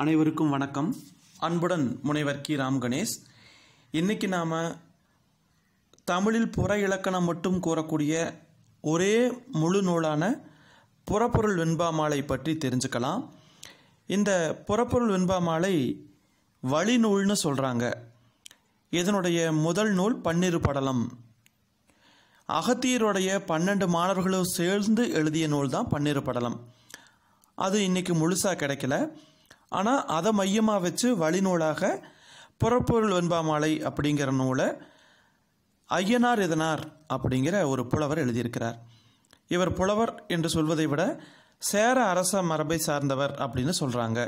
அனைவருக்கும் வணக்கம் அன்புடன் முனைவர் கி ராம் கணேஷ் இன்றைக்கி நாம் தமிழில் புற இலக்கணம் மட்டும் கூறக்கூடிய ஒரே முழு நூலான புறப்பொருள் வெண்பா மாலை பற்றி தெரிஞ்சுக்கலாம் இந்த புறப்பொருள் வெண்பா மாலை சொல்கிறாங்க இதனுடைய முதல் நூல் பன்னிரு படலம் அகத்தியருடைய பன்னெண்டு மாணவர்களும் சேர்ந்து எழுதிய நூல் தான் பன்னிரு படலம் அது இன்றைக்கி முழுசாக கிடைக்கல ஆனால் அதை மையமாக வச்சு வழிநூலாக புறப்பொருள் வெண்பாமாலை அப்படிங்கிற நூலை ஐயனார் எதனார் அப்படிங்கிற ஒரு புலவர் எழுதியிருக்கிறார் இவர் புலவர் என்று சொல்வதை விட சேர அரச மரபை சார்ந்தவர் அப்படின்னு சொல்கிறாங்க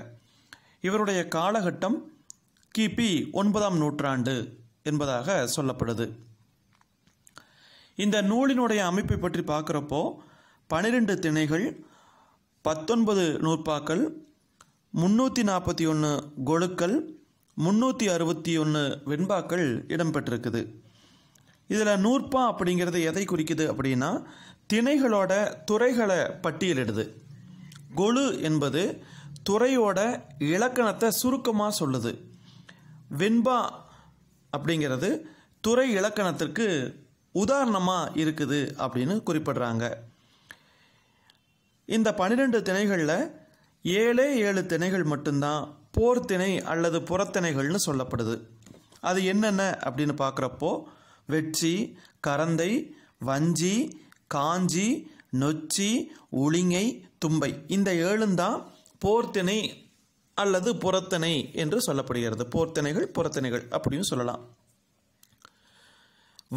இவருடைய காலகட்டம் கிபி ஒன்பதாம் நூற்றாண்டு என்பதாக சொல்லப்படுது இந்த நூலினுடைய அமைப்பை பற்றி பார்க்குறப்போ பனிரெண்டு திணைகள் பத்தொன்பது நூற்பாக்கள் முன்னூற்றி நாற்பத்தி ஒன்று கொழுக்கள் முந்நூற்றி அறுபத்தி ஒன்று வெண்பாக்கள் இடம்பெற்றிருக்குது இதில் நூற்பா அப்படிங்கிறது எதை குறிக்குது அப்படின்னா திணைகளோட துறைகளை பட்டியலிடுது கொழு என்பது துறையோட இலக்கணத்தை சுருக்கமாக சொல்லுது வெண்பா அப்படிங்கிறது துறை இலக்கணத்திற்கு உதாரணமாக இருக்குது அப்படின்னு குறிப்பிடுறாங்க இந்த பன்னிரெண்டு திணைகளில் ஏழே ஏழு திணைகள் மட்டும்தான் போர் திணை அல்லது புறத்திணைகள்னு சொல்லப்படுது அது என்னென்ன அப்படின்னு பார்க்குறப்போ வெற்றி கரந்தை வஞ்சி காஞ்சி நொச்சி உளிங்கை தும்பை இந்த ஏழுந்தான் போர்த்திணை அல்லது புறத்திணை என்று சொல்லப்படுகிறது போர்த்திணைகள் புறத்திணைகள் அப்படின்னு சொல்லலாம்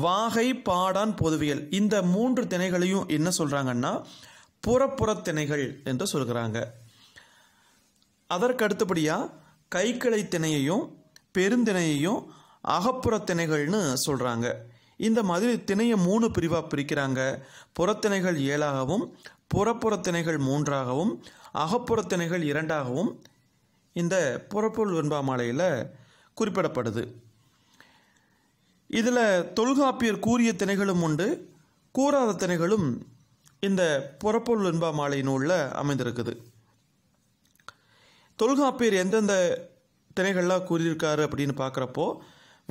வாகை பாடான் பொதுவியல் இந்த மூன்று திணைகளையும் என்ன சொல்கிறாங்கன்னா புறப்புறத்திணைகள் என்று சொல்கிறாங்க அதற்கு அடுத்தபடியாக கைக்கிளை திணையையும் பெருந்திணையையும் அகப்புற திணைகள்னு சொல்கிறாங்க இந்த மாதிரி திணையை மூணு பிரிவாக பிரிக்கிறாங்க புறத்திணைகள் ஏழாகவும் புறப்புற திணைகள் மூன்றாகவும் அகப்புற திணைகள் இரண்டாகவும் இந்த புறப்பொருள் வெண்பா மாலையில் குறிப்பிடப்படுது இதில் தொல்காப்பியர் கூறிய திணைகளும் உண்டு கூறாத திணைகளும் இந்த புறப்புல் வெண்பா மாலை நூலில் அமைந்திருக்குது தொல்காப்பியர் எந்தெந்த திணைகள்லாம் கூறியிருக்காரு அப்படின்னு பார்க்குறப்போ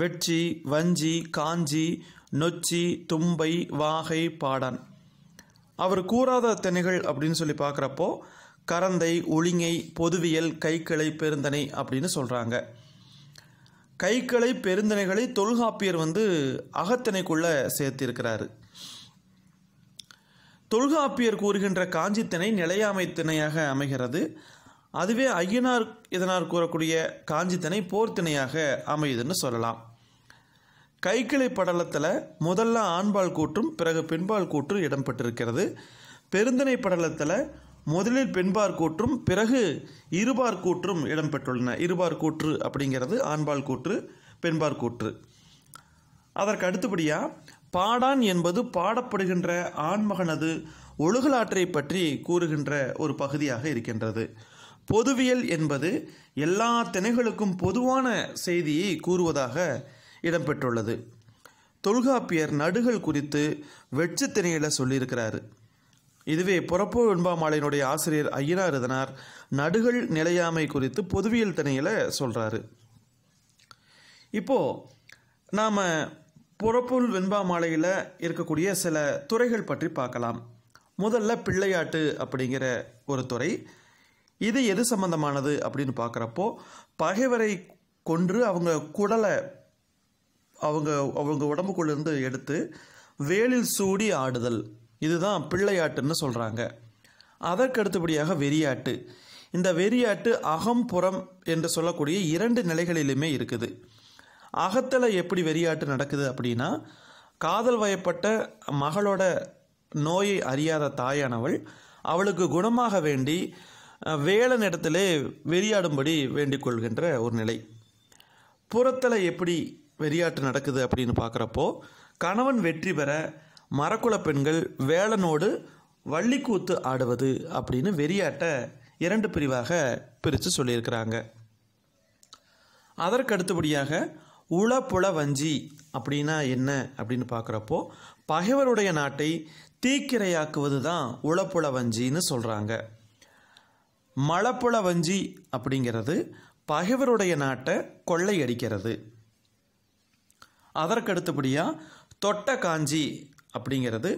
வெட்சி வஞ்சி காஞ்சி நொச்சி தும்பை வாகை பாடான் அவர் கூறாத திணைகள் அப்படின்னு சொல்லி பார்க்குறப்போ கரந்தை ஒளிங்கை பொதுவியல் கைக்கிளை பெருந்தனை அப்படின்னு சொல்கிறாங்க கைக்கிளை பெருந்தனைகளை தொல்காப்பியர் வந்து அகத்திணைக்குள்ளே சேர்த்திருக்கிறாரு தொல்காப்பியர் கூறுகின்ற காஞ்சித்திணை நிலையாமை திணையாக அமைகிறது அதுவே ஐயனார் இதனார் கூறக்கூடிய காஞ்சித்தனை போர்த்திணையாக அமையுதுன்னு சொல்லலாம் கைக்கிளை படலத்தில் முதல்ல ஆண்பால் கூற்றும் பிறகு பெண்பால் கூற்றும் இடம்பெற்றிருக்கிறது பெருந்தனை படலத்தில் முதலில் பெண்பார் கூற்றும் பிறகு இருபார் கூற்றும் இடம்பெற்றுள்ளன இருபார் கூற்று அப்படிங்கிறது ஆண்பால் கூற்று பெண்பார் கூற்று அதற்கு அடுத்தபடியாக பாடான் என்பது பாடப்படுகின்ற ஆண்மகனது ஒழுகலாற்றை பற்றி கூறுகின்ற ஒரு பகுதியாக இருக்கின்றது பொதுவியல் என்பது எல்லா திணைகளுக்கும் பொதுவான செய்தியை கூறுவதாக இடம்பெற்றுள்ளது தொல்காப்பியர் நடுகள் குறித்து வெற்றி திணையில் சொல்லியிருக்கிறாரு இதுவே புறப்பு வெண்பாமாலையினுடைய ஆசிரியர் ஐயனார் இதனார் நடுகள் நிலையாமை குறித்து பொதுவியல் திணையில சொல்கிறாரு இப்போது நாம் புறப்புள் வெண்பா மாலையில் இருக்கக்கூடிய சில துறைகள் பற்றி பார்க்கலாம் முதல்ல பிள்ளையாட்டு அப்படிங்கிற ஒரு துறை இது எது சம்பந்தமானது அப்படின்னு பார்க்குறப்போ பகைவரை கொன்று அவங்க குடலை அவங்க அவங்க உடம்புக்குள்ளேருந்து எடுத்து வேலில் சூடி ஆடுதல் இதுதான் பிள்ளையாட்டுன்னு சொல்கிறாங்க அதற்கு அடுத்தபடியாக வெறியாட்டு இந்த வெறியாட்டு அகம்புறம் என்று சொல்லக்கூடிய இரண்டு நிலைகளிலுமே இருக்குது அகத்தில் எப்படி வெறியாட்டு நடக்குது அப்படின்னா காதல் வயப்பட்ட மகளோட நோயை அறியாத தாயானவள் அவளுக்கு குணமாக வேண்டி வேலை நேரத்திலே வெறியாடும்படி வேண்டிக் கொள்கின்ற ஒரு நிலை புறத்தில் எப்படி வெறியாட்டு நடக்குது அப்படின்னு பார்க்குறப்போ கணவன் வெற்றி பெற மரக்குள பெண்கள் வேலனோடு வள்ளிக்கூத்து ஆடுவது அப்படின்னு வெறியாட்டை இரண்டு பிரிவாக பிரித்து சொல்லியிருக்கிறாங்க அதற்கு அடுத்தபடியாக உளப்புல வஞ்சி அப்படின்னா என்ன அப்படின்னு பார்க்குறப்போ பகைவருடைய நாட்டை தீக்கிரையாக்குவது தான் உளப்புல வஞ்சின்னு சொல்கிறாங்க மலப்புல வஞ்சி அப்படிங்கிறது பகைவருடைய நாட்டை கொள்ளையடிக்கிறது அதற்கடுத்தபடியாக தொட்ட காஞ்சி அப்படிங்கிறது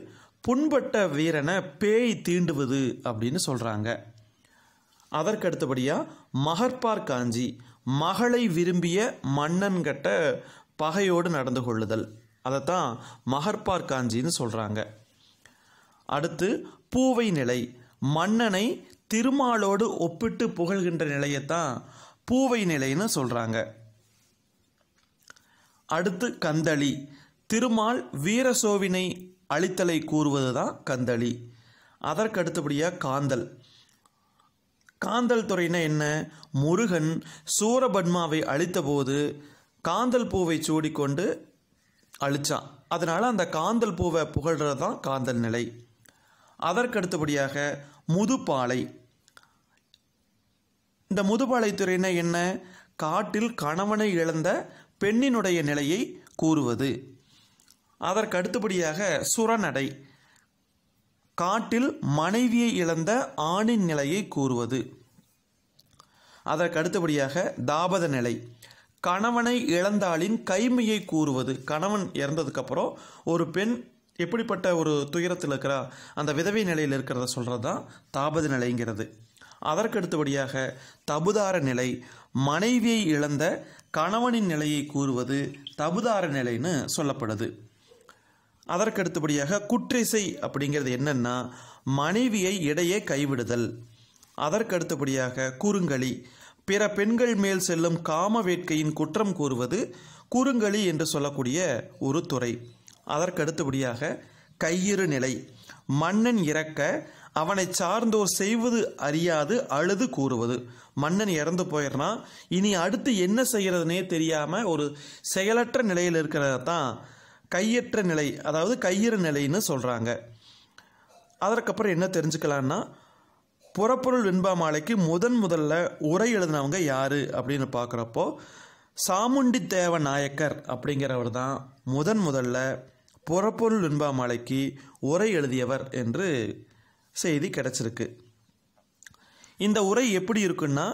புண்பட்ட வீரனை பேய் தீண்டுவது அப்படின்னு சொல்கிறாங்க அதற்கடுத்தபடியாக மகற்பார் காஞ்சி மகளை விரும்பிய மன்னன் கட்ட பகையோடு நடந்து கொள்ளுதல் அதைத்தான் மகற்பார் காஞ்சின்னு சொல்கிறாங்க அடுத்து பூவை நிலை மன்னனை திருமாலோடு ஒப்பிட்டு புகழ்கின்ற நிலையைத்தான் பூவை நிலைன்னு சொல்கிறாங்க அடுத்து கந்தளி திருமால் வீரசோவினை அழித்தலை கூறுவது தான் கந்தளி அதற்கு அடுத்தபடியாக காந்தல் காந்தல் துறைனா என்ன முருகன் சூரபன்மாவை அழித்தபோது காந்தல் பூவை சூடிக்கொண்டு அழித்தான் அதனால் அந்த காந்தல் பூவை புகழ்கிறது தான் காந்தல் நிலை அதற்கடுத்தபடியாக முதுப்பாலை இந்த முதுபாளைத்துறைனா என்ன காட்டில் கணவனை இழந்த பெண்ணினுடைய நிலையை கூறுவது அதற்கு அடுத்தபடியாக சுரநடை காட்டில் மனைவியை இழந்த ஆணின் நிலையை கூறுவது அதற்கு அடுத்தபடியாக தாபத நிலை கணவனை இழந்தாளின் கைமையை கூறுவது கணவன் இறந்ததுக்கப்புறம் ஒரு பெண் எப்படிப்பட்ட ஒரு துயரத்தில் இருக்கிறா அந்த விதவை நிலையில் இருக்கிறத சொல்கிறது தான் தாபத நிலைங்கிறது அதற்கடுத்தபடியாக தபுதார நிலை மனைவியை இழந்த கணவனின் நிலையை கூறுவது தபுதார நிலைன்னு சொல்லப்படுது அதற்கடுத்தபடியாக குற்றிசை அப்படிங்கிறது என்னென்னா மனைவியை இடையே கைவிடுதல் அதற்கடுத்தபடியாக குறுங்கலி பிற பெண்கள் மேல் செல்லும் காம வேட்கையின் குற்றம் கூறுவது குறுங்கலி என்று சொல்லக்கூடிய ஒரு துறை அதற்கடுத்தபடியாக கையிறு நிலை மன்னன் இறக்க அவனை சார்ந்தோர் செய்வது அறியாது அழுது கூறுவது மன்னன் இறந்து போயிடுறான் இனி அடுத்து என்ன செய்கிறதுனே தெரியாமல் ஒரு செயலற்ற நிலையில் இருக்கிறத தான் கையற்ற நிலை அதாவது கையிற நிலைன்னு சொல்கிறாங்க அதற்கப்புறம் என்ன தெரிஞ்சுக்கலான்னா புறப்பொருள் வெண்பா மாலைக்கு முதன் முதல்ல உரை எழுதினவங்க யார் அப்படின்னு பார்க்குறப்போ சாமுண்டி தேவ நாயக்கர் அப்படிங்கிறவர் தான் முதன் முதல்ல புறப்பொருள் வெண்பா மாலைக்கு உரை எழுதியவர் என்று செய்தி கிடச்சிருக்கு இந்த உரை எப்படி இருக்குன்னா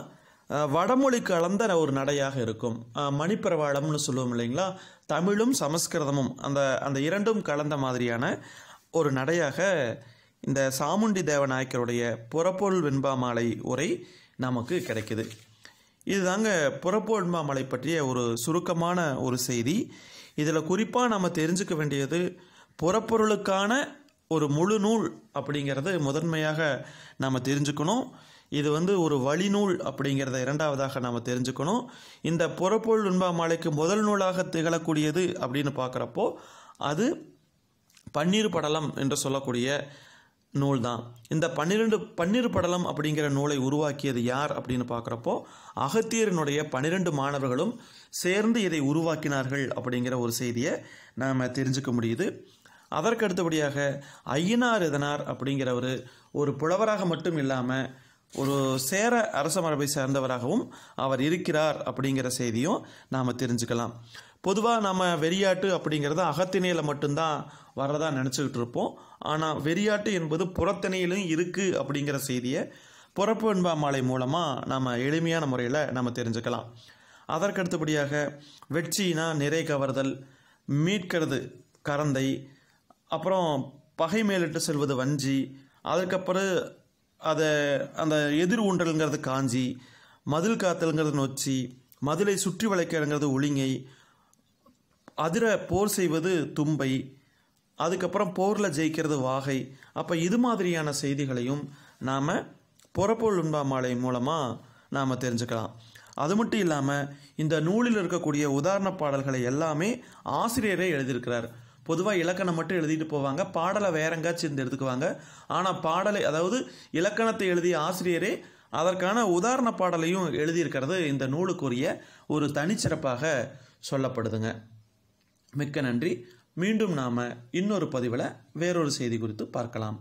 வடமொழி கலந்த ஒரு நடையாக இருக்கும் மணிப்பிரவாளம்னு சொல்லுவோம் இல்லைங்களா தமிழும் சமஸ்கிருதமும் அந்த அந்த இரண்டும் கலந்த மாதிரியான ஒரு நடையாக இந்த சாமுண்டி தேவநாயக்கருடைய புறப்பொருள் வெண்பாமாலை உரை நமக்கு கிடைக்குது இதுதாங்க புறப்பொருள்மாமலை பற்றிய ஒரு சுருக்கமான ஒரு செய்தி இதில் குறிப்பாக நம்ம தெரிஞ்சுக்க வேண்டியது புறப்பொருளுக்கான ஒரு முழு நூல் அப்படிங்கிறது முதன்மையாக நாம் தெரிஞ்சுக்கணும் இது வந்து ஒரு வழிநூல் அப்படிங்கிறத இரண்டாவதாக நாம் தெரிஞ்சுக்கணும் இந்த புறப்பொருள் நுண்பா மாலைக்கு முதல் நூலாக திகழக்கூடியது அப்படின்னு பார்க்குறப்போ அது பன்னீர் படலம் என்று சொல்லக்கூடிய நூல் தான் இந்த பன்னிரெண்டு பன்னிரு படலம் அப்படிங்கிற நூலை உருவாக்கியது யார் அப்படின்னு பார்க்குறப்போ அகத்தியரனுடைய பன்னிரெண்டு மாணவர்களும் சேர்ந்து இதை உருவாக்கினார்கள் அப்படிங்கிற ஒரு செய்தியை நாம் தெரிஞ்சுக்க முடியுது அதற்கு அடுத்தபடியாக ஐயனார் எதனார் அப்படிங்கிறவர் ஒரு புலவராக மட்டும் இல்லாமல் ஒரு சேர அரச மரபை சேர்ந்தவராகவும் அவர் இருக்கிறார் அப்படிங்கிற செய்தியும் நாம் தெரிஞ்சுக்கலாம் பொதுவாக நம்ம வெறியாட்டு அப்படிங்கிறது அகத்திணையில் மட்டும்தான் வர்றதா நினச்சிக்கிட்டு இருப்போம் ஆனால் வெறியாட்டு என்பது புறத்திணையிலும் இருக்குது அப்படிங்கிற செய்தியை புறப்பு என்பா மாலை மூலமாக நம்ம எளிமையான முறையில் நம்ம தெரிஞ்சுக்கலாம் அதற்கடுத்தபடியாக வெற்றினா நிறை கவர்தல் மீட்கிறது கரந்தை அப்புறம் பகை மேலிட்டு செல்வது வஞ்சி அதுக்கப்புறம் அதை அந்த எதிர் ஊன்றல்ங்கிறது காஞ்சி மதில் காத்தல்ங்கிறது நொச்சி மதிலை சுற்றி வளைக்கிறங்கிறது ஒளிங்கை அதிர போர் செய்வது தும்பை அதுக்கப்புறம் போரில் ஜெயிக்கிறது வாகை அப்போ இது மாதிரியான செய்திகளையும் நாம் புறப்பொருள் மாலை மூலமாக நாம் தெரிஞ்சுக்கலாம் அது மட்டும் இல்லாமல் இந்த நூலில் இருக்கக்கூடிய உதாரண பாடல்களை எல்லாமே ஆசிரியரே எழுதியிருக்கிறார் பொதுவாக இலக்கணம் மட்டும் எழுதிட்டு போவாங்க பாடலை வேற எங்காச்சும் இருந்து எடுத்துக்குவாங்க ஆனால் பாடலை அதாவது இலக்கணத்தை எழுதிய ஆசிரியரே அதற்கான உதாரண பாடலையும் எழுதியிருக்கிறது இந்த நூலுக்குரிய ஒரு தனிச்சிறப்பாக சொல்லப்படுதுங்க மிக்க நன்றி மீண்டும் நாம் இன்னொரு பதிவில் வேறொரு செய்தி குறித்து பார்க்கலாம்